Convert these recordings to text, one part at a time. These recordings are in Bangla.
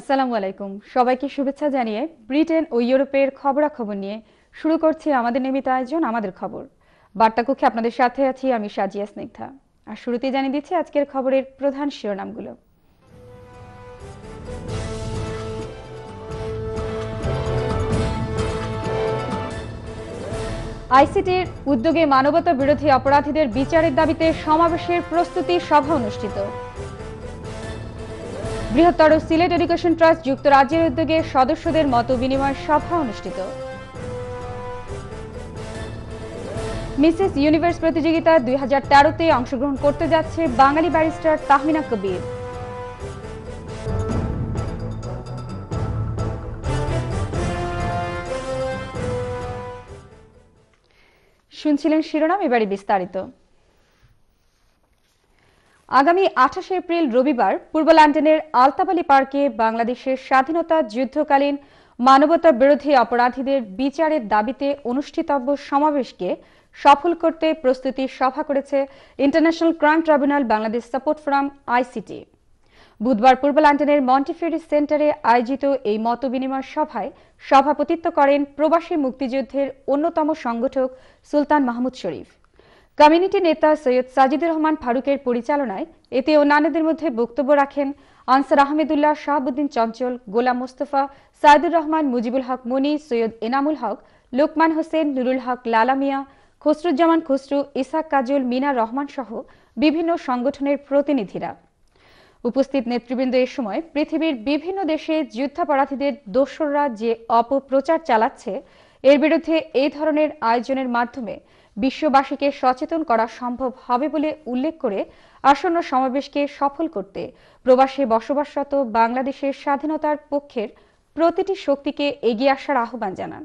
আসসালামু আলাইকুম সবাইকে শুভেচ্ছা জানিয়ে ব্রিটেন ও ইউরোপের খবরাখবর নিয়ে শুরু করছি আমাদের নিয়মিত আয়োজন আমাদের খবর বার্তা কক্ষে আপনাদের সাথে আছি আমি সাজিয়া স্নিগ্ধা আর শুরুতেই জানিয়ে দিচ্ছি আজকের খবরের প্রধান শিরোনামগুলো আইসিটির উদ্যোগে মানবতা বিরোধী অপরাধীদের বিচারের দাবিতে সমাবেশের প্রস্তুতি সভা অনুষ্ঠিত বৃহত্তর সিলেট এডুকেশন ট্রাস্ট যুক্তরাজ্যের উদ্যোগে সদস্যদের মত বিনিময় সভা অনুষ্ঠিত মিসেস ইউনিভার্স প্রতিযোগিতা দুই হাজার তেরোতে অংশগ্রহণ করতে যাচ্ছে বাঙালি ব্যারিস্টার তাহমিনা কবির শুনছিলেন শিরোনাম এবারে বিস্তারিত আগামী আঠাশে এপ্রিল রবিবার পূর্ব লন্ডনের আলতাবালি পার্কে বাংলাদেশের স্বাধীনতা যুদ্ধকালীন মানবতা বিরোধী অপরাধীদের বিচারের দাবিতে অনুষ্ঠিতব্য সমাবেশকে সফল করতে প্রস্তুতি সভা করেছে international crime tribunal Bangladesh support from ICT বুধবার পূর্ব লন্ডনের মন্টিফেরি সেন্টারে আয়োজিত এই মত বিনিময় সভায় সভাপতিত্ব করেন প্রবাসী মুক্তিযুদ্ধের অন্যতম সংগঠক সুলতান মাহমুদ শরীফ কমিউনিটি নেতা সৈয়দ সাজিদুর রহমান ফারুকের পরিচালনায় এতে অন্যান্যদের মধ্যে বক্তব্য রাখেন আনসার আহমেদুল্লাহ শাহাবুদ্দিন চঞ্চল গোলাম মোস্তফা সাইদুর রহমান মুজিবুল হক মনি সৈয়দ এনামুল হক লোকমান হোসেন নুরুল হক লালামিয়া খসরুজ্জামান খসরু ইসাক কাজল মিনা রহমান সহ বিভিন্ন সংগঠনের প্রতিনিধিরা উপস্থিত নেতৃবৃন্দ এ সময় পৃথিবীর বিভিন্ন দেশে যুদ্ধাপরাধীদের দোসররা যে অপপ্রচার চালাচ্ছে এর বিরুদ্ধে এই ধরনের আয়োজনের মাধ্যমে বিশ্ববাসীকে সচেতন করা সম্ভব হবে বলে উল্লেখ করে আসন্ন সমাবেশকে সফল করতে প্রবাসী বসবাসরত বাংলাদেশের স্বাধীনতার পক্ষের প্রতিটি শক্তিকে এগিয়ে আসার আহ্বান জানান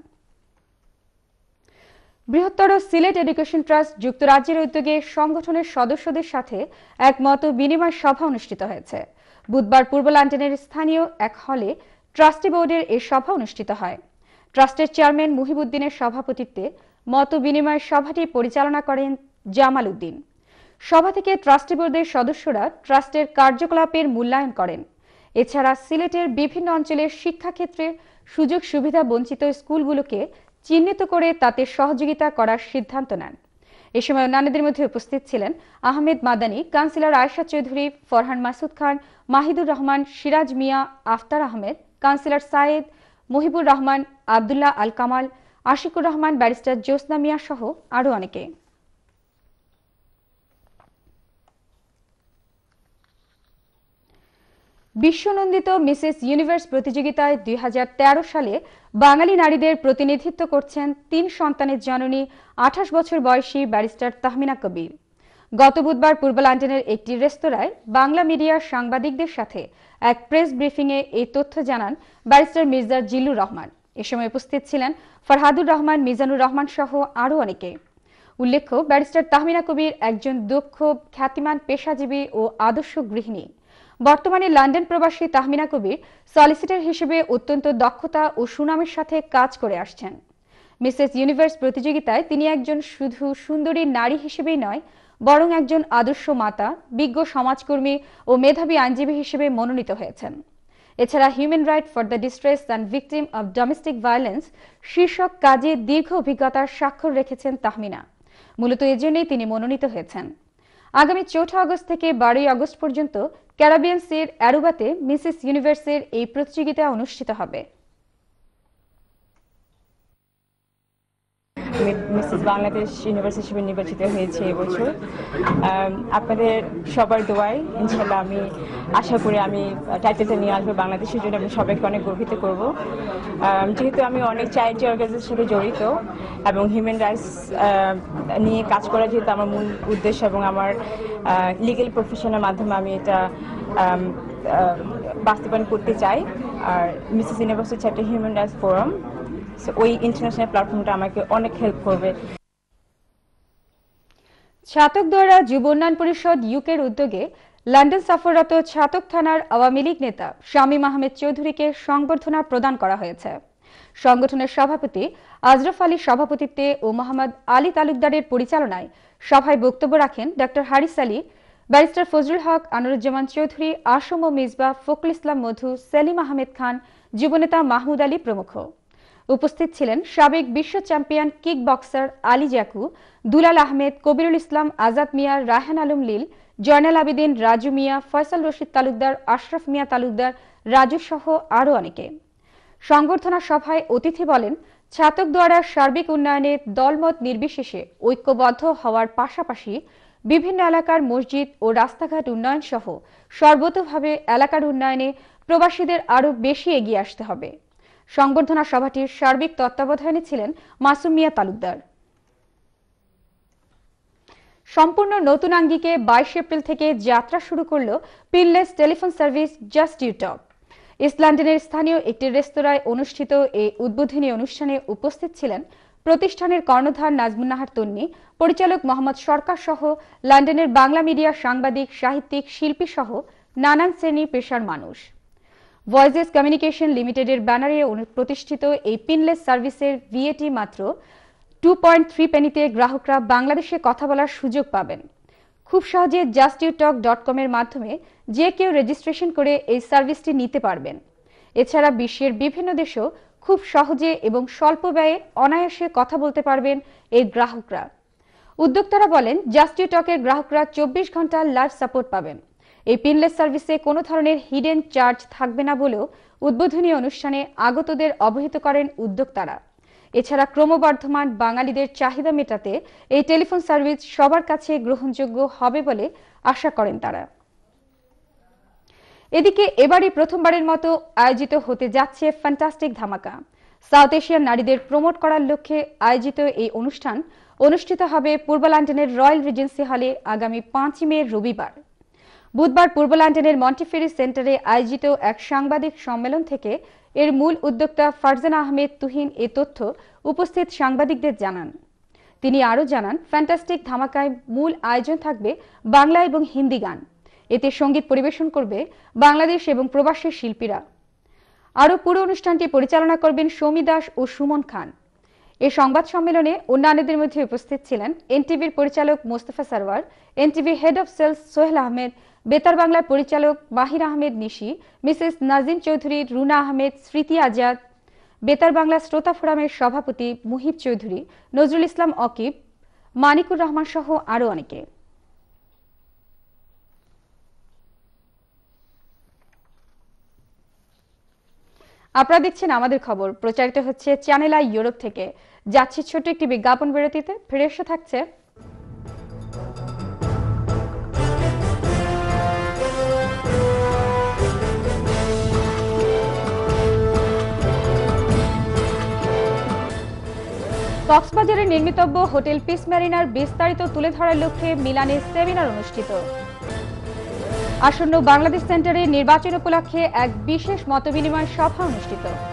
বৃহত্তর সিলেট এডুকেশন ট্রাস্ট যুক্তরাজ্যের উদ্যোগে সংগঠনের সদস্যদের সাথে এক মত বিনিময় সভা অনুষ্ঠিত হয়েছে বুধবার পূর্ব লন্ডনের স্থানীয় এক হলে ট্রাস্টি বোর্ডের এ সভা অনুষ্ঠিত হয় ট্রাস্টের চেয়ারম্যান মুহিবুদ্দিনের সভাপতিত্বে মত বিনিময় সভাটি পরিচালনা করেন জামাল উদ্দিন সভা থেকে ট্রাস্টি বোর্ডের সদস্যরা ট্রাস্টের কার্যকলাপের মূল্যায়ন করেন এছাড়া সিলেটের বিভিন্ন অঞ্চলের শিক্ষাক্ষেত্রে সুযোগ সুবিধা বঞ্চিত স্কুলগুলোকে চিহ্নিত করে তাতে সহযোগিতা করার সিদ্ধান্ত নেন এ সময় অন্যান্যদের মধ্যে উপস্থিত ছিলেন Ahmed Madani councillor Aysha Chowdhury Farhan Masud Khan Mahidur Rahman Siraj Mia Aftar Ahmed councillor Sayed Mohibur Rahman Abdullah Al Kamal Ashikur Rahman barrister Jyotsna Mia সহ আরও অনেকে বিশ্বনন্দিত মিসেস ইউনিভার্স প্রতিযোগিতায় দুই সালে বাঙালি নারীদের প্রতিনিধিত্ব করছেন তিন সন্তানের জননী আঠাশ বছর বয়সী ব্যারিস্টার তাহমিনা কবির গত বুধবার পূর্ব লন্ডনের একটি রেস্তোরাঁয় বাংলা মিডিয়ার সাংবাদিকদের সাথে এক প্রেস ব্রিফিংয়ে এই তথ্য জানান ব্যারিস্টার মির্জা জিল্লুর রহমান এ সময় উপস্থিত ছিলেন ফরহাদুর রহমান মিজানুর রহমান সহ আরও অনেকে উল্লেখ্য ব্যারিস্টার তাহমিনা কবির একজন দক্ষ খ্যাতিমান পেশাজীবী ও আদর্শ গৃহিণী বর্তমানে লন্ডন প্রবাসী তাহমিনা কবির সলিসিটর হিসেবে অত্যন্ত দক্ষতা ও সুনামের সাথে কাজ করে আসছেন মিসেস ইউনিভার্স প্রতিযোগিতায় তিনি একজন শুধু সুন্দরী নারী হিসেবেই নয় বরং একজন আদর্শ মাতা বিজ্ঞ সমাজকর্মী ও মেধাবী আইনজীবী হিসেবে মনোনীত হয়েছেন এছাড়া human right for the distress and victim of domestic violence শীর্ষক কাজে দীর্ঘ অভিজ্ঞতার স্বাক্ষর রেখেছেন তাহমিনা মূলত এজন্যই তিনি মনোনীত হয়েছেন আগামী চৌঠা আগস্ট থেকে বারোই আগস্ট পর্যন্ত ক্যারাবিয়ান সির অ্যারুবাতে মিসেস ইউনিভার্সের এই প্রতিযোগিতা অনুষ্ঠিত হবে আমি মিসেস বাংলাদেশ ইউনিভার্সিটি হিসেবে নির্বাচিত হয়েছি এবছর আপনাদের সবার দোয়াই ইনশাল্লাহ আমি আশা করি আমি টাইটেলটা নিয়ে আসবো বাংলাদেশের জন্য আমি সবাইকে অনেক গর্বিত করব যেহেতু আমি অনেক চ্যারিটি অর্গানাইজের সাথে জড়িত এবং হিউম্যান রাইটস নিয়ে কাজ করা যেহেতু আমার মূল উদ্দেশ্য এবং আমার লিগেল প্রফেশনের মাধ্যমে আমি এটা বাস্তবায়ন করতে চাই আর মিসেস ইউনিভার্সিটি একটা হিউম্যান রাইটস ফোরাম ওই ইন্টারন্যাশনাল প্ল্যাটফর্মটা আমাকে অনেক হেল্প করবে ছাতক যুব উন্নয়ন পরিষদ ইউকের উদ্যোগে লন্ডন সফররত ছাতক থানার আওয়ামী লীগ নেতা শামীম আহমেদ চৌধুরীকে সংবর্ধনা প্রদান করা হয়েছে সংগঠনের সভাপতি আজরফ আলীর সভাপতিত্বে ও মোহাম্মদ আলী তালুকদারের পরিচালনায় সভায় বক্তব্য রাখেন ডক্টর হারিস আলী ব্যারিস্টার ফজরুল হক আনুরুজ্জামান চৌধুরী আসম ও মিজবা ফকরুল ইসলাম মধু সেলিম আহমেদ খান যুবনেতা মাহমুদ আলী প্রমুখ উপস্থিত ছিলেন সাবেক বিশ্ব champion kick boxer Ali Jaku Dulal Ahmed Kabirul Islam Azad Mia Rahen Alam Lil Joynal Abedin Raju Mia Faisal Rashid Talukdar Ashraf Mia Talukdar Raju সহ আরও অনেকে সংবর্ধনা সভায় অতিথি বলেন ছাতক দ্বারা সার্বিক উন্নয়নে দলমত নির্বিশেষে ঐক্যবদ্ধ হওয়ার পাশাপাশি বিভিন্ন এলাকার মসজিদ ও রাস্তাঘাট উন্নয়ন সহ সর্বতভাবে এলাকার উন্নয়নে প্রবাসীদের আরও বেশি এগিয়ে আসতে হবে সংবর্ধনা সভাটির সার্বিক তত্ত্বাবধানে ছিলেন মাসুম মিয়া তালুকদার সম্পূর্ণ নতুন আঙ্গিকে বাইশ এপ্রিল থেকে যাত্রা শুরু করল pinless telephone service just UTalk লন্ডনের স্থানীয় একটি রেস্তোরাঁয় অনুষ্ঠিত এই উদ্বোধনী অনুষ্ঠানে উপস্থিত ছিলেন প্রতিষ্ঠানের কর্ণধার নাজমুন্নাহার তন্নি পরিচালক মোহাম্মদ সরকার সহ লন্ডনের বাংলা মিডিয়া সাংবাদিক সাহিত্যিক শিল্পী সহ নানান শ্রেণী পেশার মানুষ ভয়েসেস কমিউনিকেশন লিমিটেডের ব্যানারে প্রতিষ্ঠিত এই পিনলেস সার্ভিসের ভিএটি মাত্র টু পয়েন্ট থ্রি পেনিতে গ্রাহকরা বাংলাদেশে কথা বলার সুযোগ পাবেন খুব সহজে জাস্ট টক ডট কমের মাধ্যমে যে কেউ রেজিস্ট্রেশন করে এই সার্ভিসটি নিতে পারবেন এছাড়া বিশ্বের বিভিন্ন দেশেও খুব সহজে এবং স্বল্প ব্যয়ে অনায়াসে কথা বলতে পারবেন এই গ্রাহকরা উদ্যোক্তারা বলেন জাস্ট টকের গ্রাহকরা চব্বিশ ঘন্টা লাইভ সাপোর্ট পাবেন এই পিনলেস সার্ভিসে কোনো ধরনের হিডেন চার্জ থাকবে না বলেও উদ্বোধনী অনুষ্ঠানে আগতদের অবহিত করেন উদ্যোক্তারা এছাড়া ক্রমবর্ধমান বাঙালিদের চাহিদা মেটাতে এই টেলিফোন সার্ভিস সবার কাছে গ্রহণযোগ্য হবে বলে আশা করেন তারা এদিকে এবারই প্রথমবারের মতো আয়োজিত হতে যাচ্ছে ফ্যান্টাস্টিক ধামাকা সাউথ এশিয়ান নারীদের প্রমোট করার লক্ষ্যে আয়োজিত এই অনুষ্ঠান অনুষ্ঠিত হবে পূর্ব লন্ডনের রয়্যাল রিজেন্সি হলে আগামী পাঁচই মে রবিবার বুধবার পূর্ব লন্ডনের মন্টিফেরি সেন্টারে আয়োজিত এক সাংবাদিক সম্মেলন থেকে এর মূল উদ্যোক্তা ফারজান আহমেদ তুহিন এ তথ্য উপস্থিত সাংবাদিকদের জানান তিনি আরও জানান ফ্যান্টাস্টিক ধামাকায় মূল আয়োজন থাকবে বাংলা এবং হিন্দি গান এতে সঙ্গীত পরিবেশন করবে বাংলাদেশ এবং প্রবাসী শিল্পীরা আরও পুরো অনুষ্ঠানটি পরিচালনা করবেন সৌমি দাস ও সুমন খান এই সংবাদ সম্মেলনে অন্যান্যদের মধ্যে উপস্থিত ছিলেন এনটিভির পরিচালক মোস্তফা সারওয়ার এনটিভির head of sales Sohel Ahmed Betar বাংলার পরিচালক মাহির আহমেদ নিশি মিসেস নাজিম চৌধুরী রুনা আহমেদ স্মৃতি আজাদ বেতার বাংলা শ্রোতা ফোরামের সভাপতি মুহিব চৌধুরী নজরুল ইসলাম অকিব মানিকুর রহমান সহ আরও অনেকে আপনারা দেখছেন আমাদের খবর প্রচারিত হচ্ছে চ্যানেল আই ইউরোপ থেকে যাচ্ছে ছোট একটি বিজ্ঞাপন বিরতিতে ফিরে এসে থাকছে কক্সবাজারে নির্মিতব্য হোটেল পিস ম্যারিনার বিস্তারিত তুলে ধরার লক্ষ্যে মিলানে সেমিনার অনুষ্ঠিত আসন্ন বাংলাদেশ সেন্টারে নির্বাচন উপলক্ষে এক বিশেষ মতবিনিময় সভা অনুষ্ঠিত